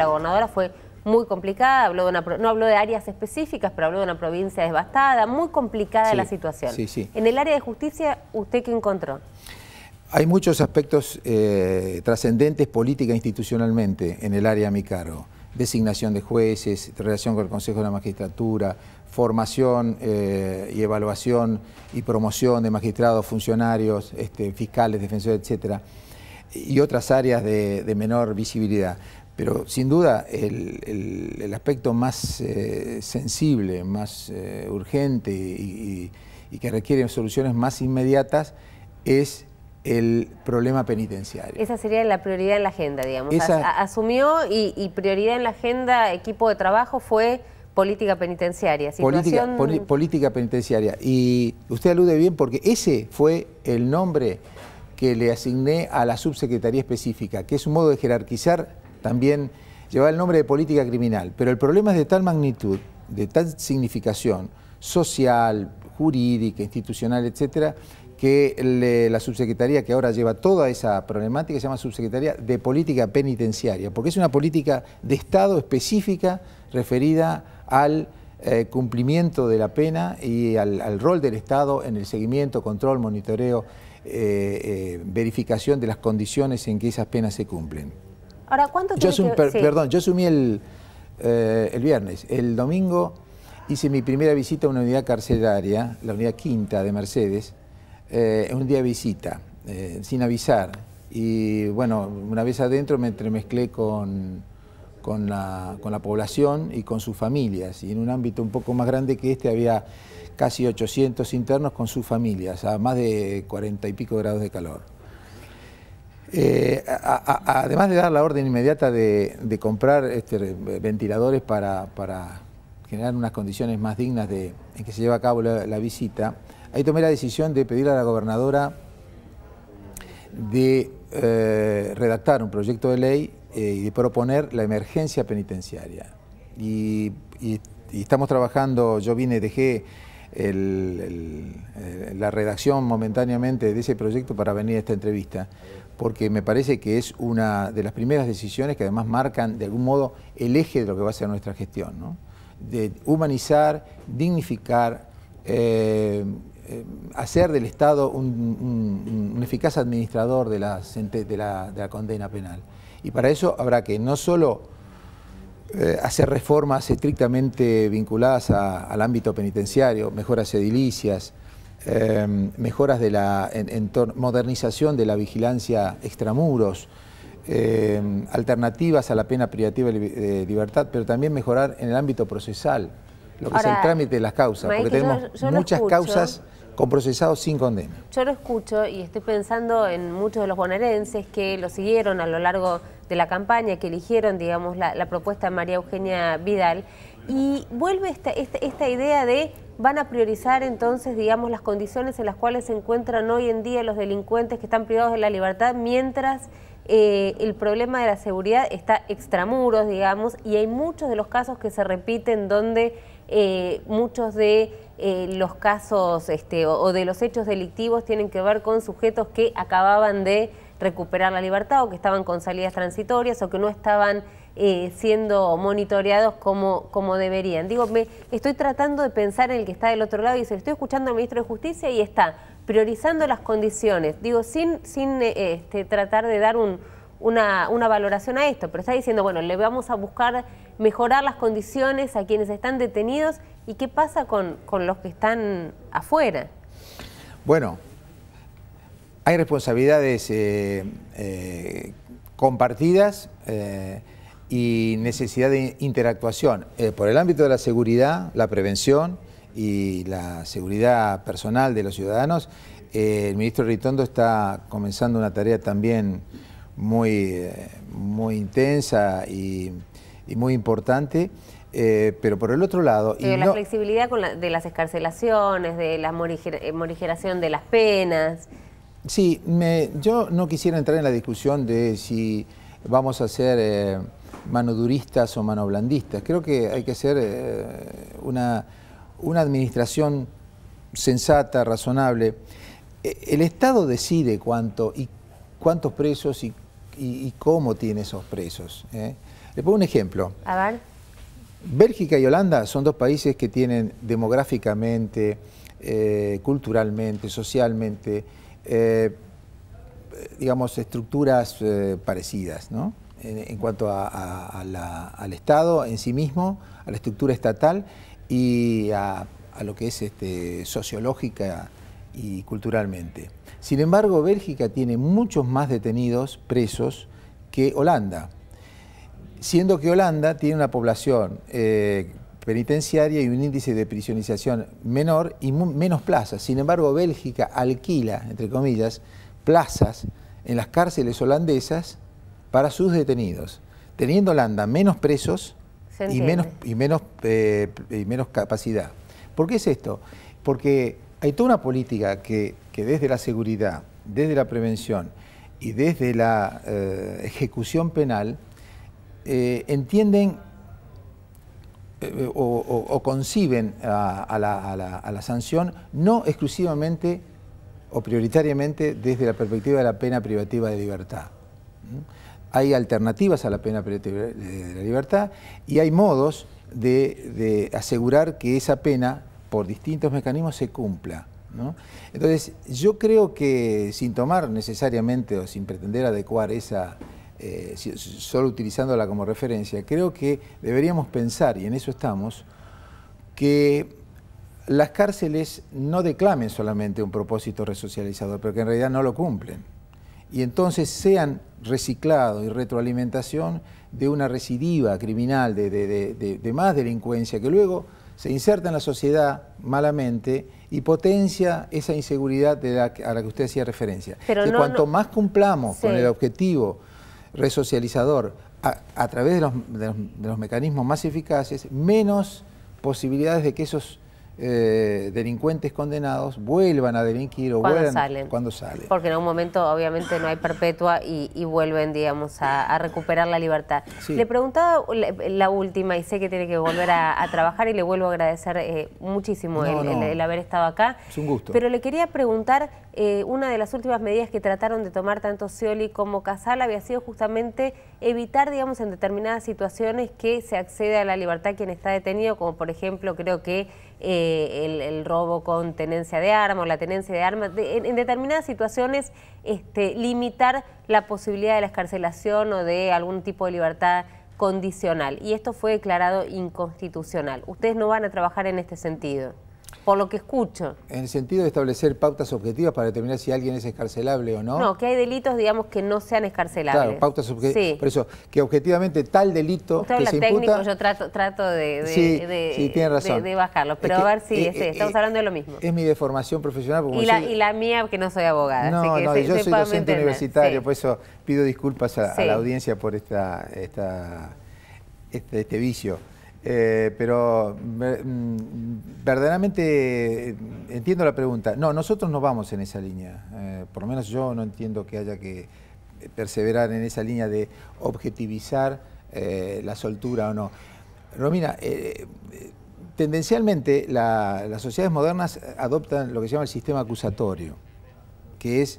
la gobernadora fue muy complicada, habló de no habló de áreas específicas, pero habló de una provincia devastada, muy complicada la situación. En el área de justicia, ¿usted qué encontró? Hay muchos aspectos eh, trascendentes política institucionalmente en el área a mi cargo. Designación de jueces, relación con el Consejo de la Magistratura, formación eh, y evaluación y promoción de magistrados, funcionarios, este, fiscales, defensores, etcétera, y otras áreas de menor visibilidad. Pero sin duda el, aspecto más eh, sensible, más eh, urgente y, que requiere soluciones más inmediatas es el problema penitenciario. Esa sería la prioridad en la agenda, digamos. Asumió y, prioridad en la agenda, equipo de trabajo fue política penitenciaria. Política, política penitenciaria. Y usted alude bien porque ese fue el nombre que le asigné a la subsecretaría específica, que es un modo de jerarquizar también lleva el nombre de política criminal, pero el problema es de tal magnitud, de tal significación social, jurídica, institucional, etcétera, que la subsecretaría que ahora lleva toda esa problemática se llama subsecretaría de política penitenciaria, porque es una política de Estado específica referida al eh, cumplimiento de la pena y al, rol del Estado en el seguimiento, control, monitoreo, eh, eh, verificación de las condiciones en que esas penas se cumplen. Ahora, ¿cuánto yo Perdón, yo asumí eh, el, viernes. El domingo hice mi primera visita a una unidad carcelaria, la unidad quinta de Mercedes, eh, un día de visita, eh, sin avisar. Y bueno, una vez adentro me entremezclé con, la, con la, población y con sus familias. Y en un ámbito un poco más grande que este había casi 800 internos con sus familias, a más de 40 y pico grados de calor. Eh, además de dar la orden inmediata de, comprar este, ventiladores para, generar unas condiciones más dignas de, en que se lleva a cabo la, visita, ahí tomé la decisión de pedir a la gobernadora de eh, redactar un proyecto de ley eh, y de proponer la emergencia penitenciaria. y estamos trabajando, yo vine, dejé eh, la redacción momentáneamente de ese proyecto para venir a esta entrevista, porque me parece que es una de las primeras decisiones que además marcan de algún modo el eje de lo que va a ser nuestra gestión, ¿no? de humanizar, dignificar, eh, eh, hacer del Estado un, eficaz administrador de la, de, de la condena penal. Y para eso habrá que no solo eh, hacer reformas estrictamente vinculadas al ámbito penitenciario, mejoras edilicias, em, mejoras de la modernización de la vigilancia extramuros, em, alternativas a la pena privativa de libertad, pero también mejorar en el ámbito procesal, lo que es el trámite de las causas, porque tenemos muchas causas o procesados sin condena. Yo lo escucho y estoy pensando en muchos de los bonaerenses que lo siguieron a lo largo de la campaña, que eligieron, digamos, la, propuesta de María Eugenia Vidal. Y vuelve esta, esta, idea de van a priorizar entonces, digamos, las condiciones en las cuales se encuentran hoy en día los delincuentes que están privados de la libertad, mientras eh, el problema de la seguridad está extramuros, digamos, y hay muchos de los casos que se repiten donde eh, muchos de eh, los casos este, o, de los hechos delictivos tienen que ver con sujetos que acababan de recuperar la libertad o que estaban con salidas transitorias o que no estaban eh, siendo monitoreados como, como deberían. Digo, me, estoy tratando de pensar en el que está del otro lado y se estoy escuchando al ministro de Justicia y está priorizando las condiciones, digo, sin, sin este, tratar de dar una valoración a esto, pero está diciendo, bueno, le vamos a buscar mejorar las condiciones a quienes están detenidos y qué pasa con, los que están afuera. Bueno, hay responsabilidades eh, eh, compartidas eh, y necesidad de interactuación por el ámbito de la seguridad, la prevención y la seguridad personal de los ciudadanos. el ministro Ritondo está comenzando una tarea también muy, muy intensa y y muy importante. Eh, pero por el otro lado... y la flexibilidad de las escarcelaciones, de la eh, morigeración de las penas. Sí, me, yo no quisiera entrar en la discusión de si vamos a ser eh, manoduristas o manoblandistas. Creo que hay que ser eh, una, una administración sensata, razonable. El Estado decide cuánto y cuántos presos y, cómo tiene esos presos. Te pongo un ejemplo. Bélgica y Holanda son dos países que tienen demográficamente, eh, culturalmente, socialmente, eh, digamos, estructuras eh, parecidas, En, cuanto al Estado en sí mismo, a la estructura estatal y a, lo que es este, sociológica y culturalmente. Sin embargo, Bélgica tiene muchos más detenidos presos que Holanda siendo que Holanda tiene una población eh, penitenciaria y un índice de prisionización menor y menos plazas. Sin embargo, Bélgica alquila, entre comillas, plazas en las cárceles holandesas para sus detenidos, teniendo Holanda menos presos y menos, y, menos, eh, y menos capacidad. ¿Por qué es esto? Porque hay toda una política que, desde la seguridad, desde la prevención y desde la eh, ejecución penal, eh, entienden eh, o, conciben a, la, sanción no exclusivamente o prioritariamente desde la perspectiva de la pena privativa de libertad. ¿Mm? Hay alternativas a la pena privativa de la libertad y hay modos de, asegurar que esa pena, por distintos mecanismos, se cumpla. Entonces, yo creo que sin tomar necesariamente o sin pretender adecuar esa, eh, solo utilizándola como referencia, creo que deberíamos pensar, y en eso estamos, que las cárceles no declamen solamente un propósito resocializador, pero que en realidad no lo cumplen. Y entonces sean reciclado y retroalimentación de una recidiva criminal, de, más delincuencia, que luego se inserta en la sociedad malamente y potencia esa inseguridad a la que usted hacía referencia. que cuanto más cumplamos con el objetivo resocializador a, través de los, de, los, mecanismos más eficaces, menos posibilidades de que esos eh, delincuentes condenados vuelvan a delinquir o cuando vuelvan cuando salen. Porque en un momento obviamente no hay perpetua y, y vuelven, digamos, a, recuperar la libertad. Le preguntaba la, última y sé que tiene que volver a, trabajar y le vuelvo a agradecer eh, muchísimo el, haber estado acá. un gusto. Pero le quería preguntar eh, una de las últimas medidas que trataron de tomar tanto Scioli como Casal había sido justamente evitar, digamos, en determinadas situaciones que se acceda a la libertad quien está detenido, como por ejemplo creo que eh, el, robo con tenencia de armas o la tenencia de armas, en, determinadas situaciones este, limitar la posibilidad de la escarcelación o de algún tipo de libertad condicional. Y esto fue declarado inconstitucional. Ustedes no van a trabajar en este sentido. Por lo que escucho. En el sentido de establecer pautas objetivas para determinar si alguien es escarcelable o no. No, que hay delitos, digamos, que no sean escarcelables. Claro, pautas objetivas. Por eso, que objetivamente tal delito Usted que técnico, yo trato, trato de, bajarlo. Pero a ver si eh, eh, estamos eh, hablando de lo mismo. Es mi deformación profesional. y, la, mía, que no soy abogada. No, no, yo soy docente universitario, por eso pido disculpas a, la audiencia por esta, esta este, este vicio. Eh, pero mm, verdaderamente eh, entiendo la pregunta. No, nosotros no vamos en esa línea. Eh, por lo menos yo no entiendo que haya que perseverar en esa línea de objetivizar la soltura o no. Romina, tendencialmente las sociedades modernas adoptan lo que se llama el sistema acusatorio, que es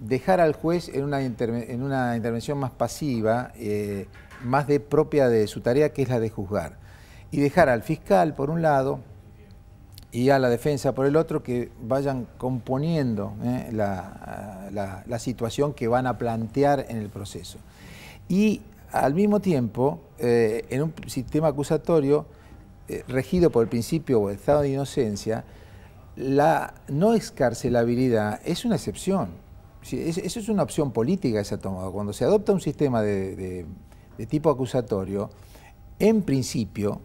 dejar al juez en una, en una intervención más pasiva más de propia de su tarea, que es la de juzgar. Y dejar al fiscal por un lado y a la defensa por el otro que vayan componiendo eh, la, situación que van a plantear en el proceso. Y al mismo tiempo, eh, en un sistema acusatorio eh, regido por el principio o el estado de inocencia, la no excarcelabilidad es una excepción. Eso es una opción política esa toma. Cuando se adopta un sistema de de tipo acusatorio, en principio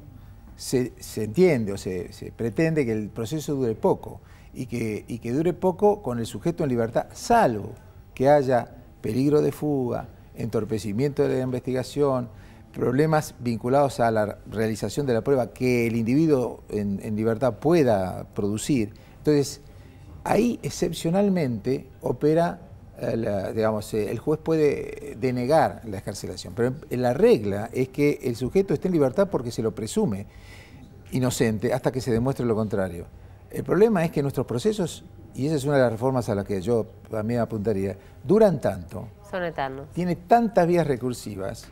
se, entiende o se, pretende que el proceso dure poco y que, que dure poco con el sujeto en libertad, salvo que haya peligro de fuga, entorpecimiento de la investigación, problemas vinculados a la realización de la prueba que el individuo en, en, libertad pueda producir. Entonces, ahí excepcionalmente opera eh, digamos, eh, el juez puede denegar la excarcelación, pero la regla es que el sujeto esté en libertad porque se lo presume inocente hasta que se demuestre lo contrario. El problema es que nuestros procesos, y esa es una de las reformas a la que yo a mí apuntaría, duran tanto. Son Tiene tantas vías recursivas,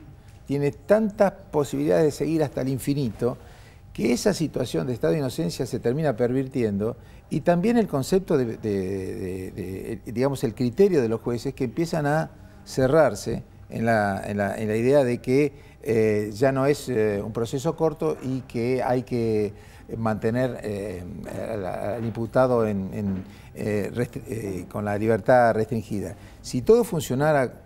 tiene tantas posibilidades de seguir hasta el infinito, que esa situación de estado de inocencia se termina pervirtiendo y también el concepto de, digamos, el criterio de los jueces que empiezan a cerrarse en la, en la, idea de que eh, ya no es eh, un proceso corto y que hay que mantener eh, al, imputado con la libertad restringida. Si todo funcionara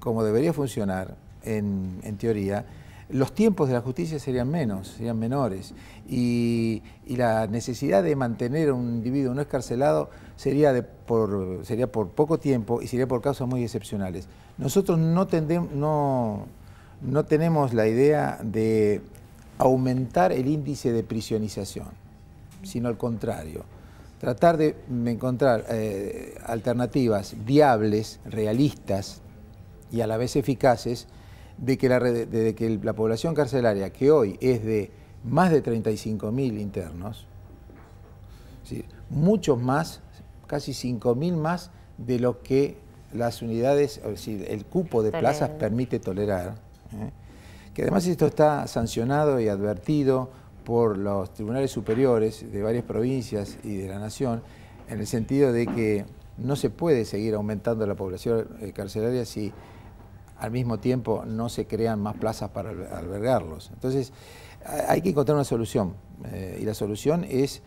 como debería funcionar, en teoría, los tiempos de la justicia serían menos, serían menores. Y, la necesidad de mantener a un individuo no escarcelado sería, por, poco tiempo y sería por causas muy excepcionales. Nosotros no, tenemos la idea de aumentar el índice de prisionización, sino al contrario. Tratar de encontrar eh, alternativas viables, realistas y a la vez eficaces de que la, población carcelaria, que hoy es de más de 35.000 internos, ¿sí? muchos más, casi 5.000 más de lo que las unidades, es decir, el cupo de plazas permite tolerar, ¿eh? que además esto está sancionado y advertido por los tribunales superiores de varias provincias y de la nación, en el sentido de que no se puede seguir aumentando la población eh, carcelaria si al mismo tiempo no se crean más plazas para albergarlos. Entonces, hay que encontrar una solución. Eh, y la solución es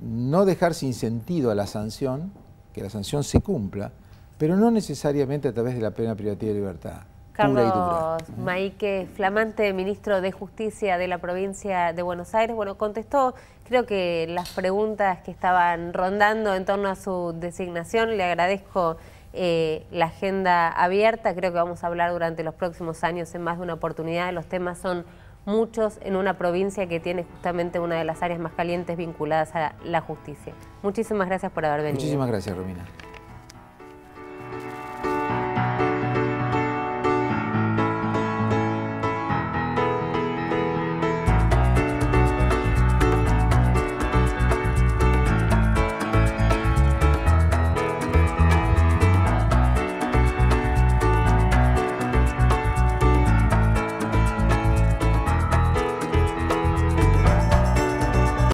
no dejar sin sentido a la sanción, que la sanción se cumpla, pero no necesariamente a través de la pena privativa de libertad. Carlos Maíque, flamante ministro de Justicia de la provincia de Buenos Aires, bueno, contestó creo que las preguntas que estaban rondando en torno a su designación. Le agradezco eh, la agenda abierta. Creo que vamos a hablar durante los próximos años en más de una oportunidad. Los temas son muchos en una provincia que tiene justamente una de las áreas más calientes vinculadas a la justicia. Muchísimas gracias por haber venido. Muchísimas gracias, Romina.